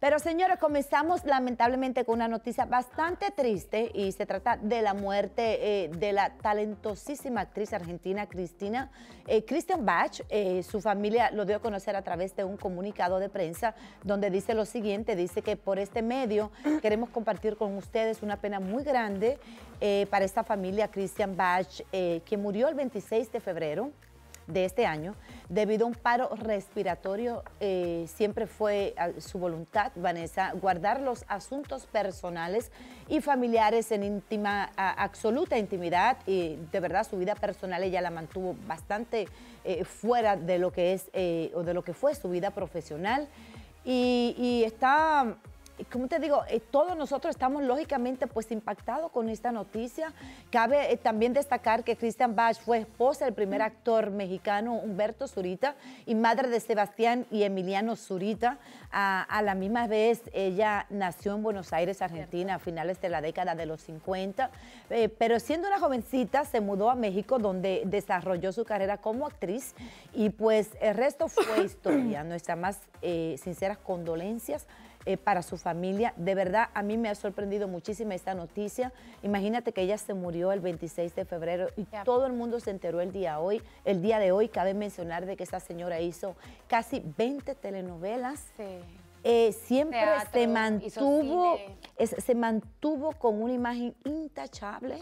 Pero señores, comenzamos lamentablemente con una noticia bastante triste y se trata de la muerte eh, de la talentosísima actriz argentina Cristina, eh, Christian Bach. Eh, su familia lo dio a conocer a través de un comunicado de prensa donde dice lo siguiente, dice que por este medio queremos compartir con ustedes una pena muy grande eh, para esta familia Christian Bach, que murió el 26 de febrero de este año, debido a un paro respiratorio, eh, siempre fue ah, su voluntad, Vanessa, guardar los asuntos personales y familiares en íntima, absoluta intimidad y de verdad su vida personal ella la mantuvo bastante eh, fuera de lo que es eh, o de lo que fue su vida profesional y está como te digo, eh, todos nosotros estamos lógicamente pues impactados con esta noticia. Cabe eh, también destacar que Christian Bach fue esposa del primer actor mexicano Humberto Zurita y madre de Sebastián y Emiliano Zurita. A, la misma vez, ella nació en Buenos Aires, Argentina, a finales de la década de los 50, eh, pero siendo una jovencita se mudó a México donde desarrolló su carrera como actriz y pues el resto fue historia. Nuestras más sinceras condolencias eh, para su familia. De verdad, a mí me ha sorprendido muchísimo esta noticia. Imagínate que ella se murió el 26 de febrero y todo el mundo se enteró el día, hoy, el día de hoy. Cabe mencionar de que esta señora hizo casi 20 telenovelas. Eh, siempre se mantuvo se mantuvo con una imagen intachable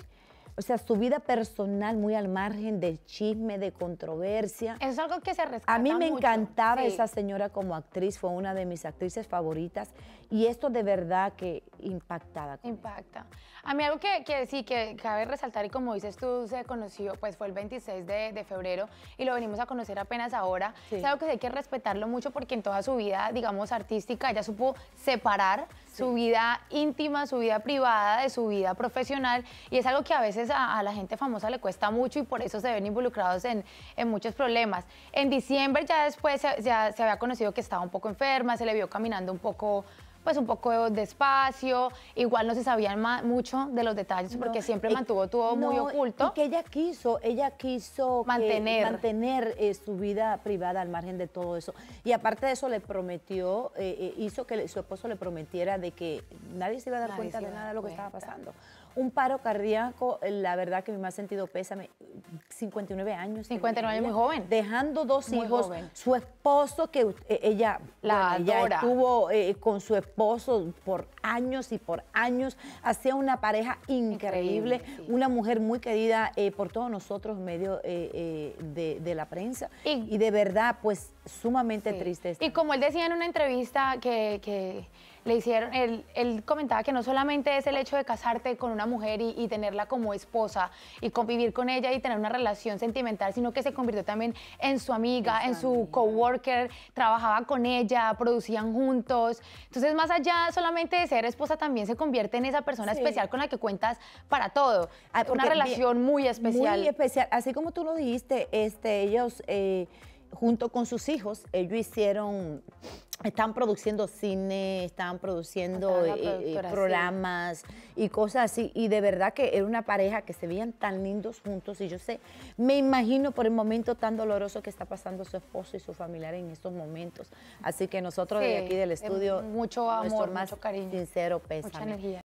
o sea, su vida personal muy al margen del chisme, de controversia. Es algo que se rescata A mí me encantaba esa señora como actriz, fue una de mis actrices favoritas y esto de verdad que impactaba. Impacta. A mí algo que, sí, que cabe resaltar y como dices tú, se conoció, pues fue el 26 de, febrero y lo venimos a conocer apenas ahora. Es algo que hay que respetarlo mucho porque en toda su vida, digamos, artística, ella supo separar su vida íntima, su vida privada de su vida profesional y es algo que a veces a, la gente famosa le cuesta mucho y por eso se ven involucrados en, muchos problemas. En diciembre ya después ya se había conocido que estaba un poco enferma, se le vio caminando un poco pues un poco despacio, igual no se sabían mucho de los detalles porque siempre eh, mantuvo todo muy oculto. Y que ella quiso, ella quiso mantener, eh, su vida privada al margen de todo eso. Y aparte de eso le prometió, eh, hizo que su esposo le prometiera de que nadie se iba a dar cuenta de nada de lo que estaba pasando. Un paro cardíaco, la verdad que me ha sentido pésame, 59 años. 59 años, muy joven. Dejando dos hijos, su esposo que ella, la tuvo estuvo con su esposo por años y por años. Hacía una pareja increíble, una mujer muy querida eh, por todos nosotros, medio eh, eh, de, la prensa. Y, de verdad, pues sumamente triste. Y como él decía en una entrevista que le hicieron, él, comentaba que no solamente es el hecho de casarte con una mujer y, tenerla como esposa y convivir con ella y tener una relación sentimental, sino que se convirtió también en su amiga, en su coworker, trabajaba con ella, producían juntos. Entonces, más allá solamente de ser esposa, también se convierte en esa persona especial con la que cuentas para todo. Ah, una relación muy especial. Muy especial, así como tú lo dijiste, este, ellos... Eh, junto con sus hijos, ellos hicieron, están produciendo cine, están produciendo eh, eh, programas y cosas así. Y de verdad que era una pareja que se veían tan lindos juntos. Y yo sé, me imagino por el momento tan doloroso que está pasando su esposo y su familiar en estos momentos. Así que nosotros desde de aquí del estudio, mucho amor, mucho cariño, sincero pésame. Mucha energía.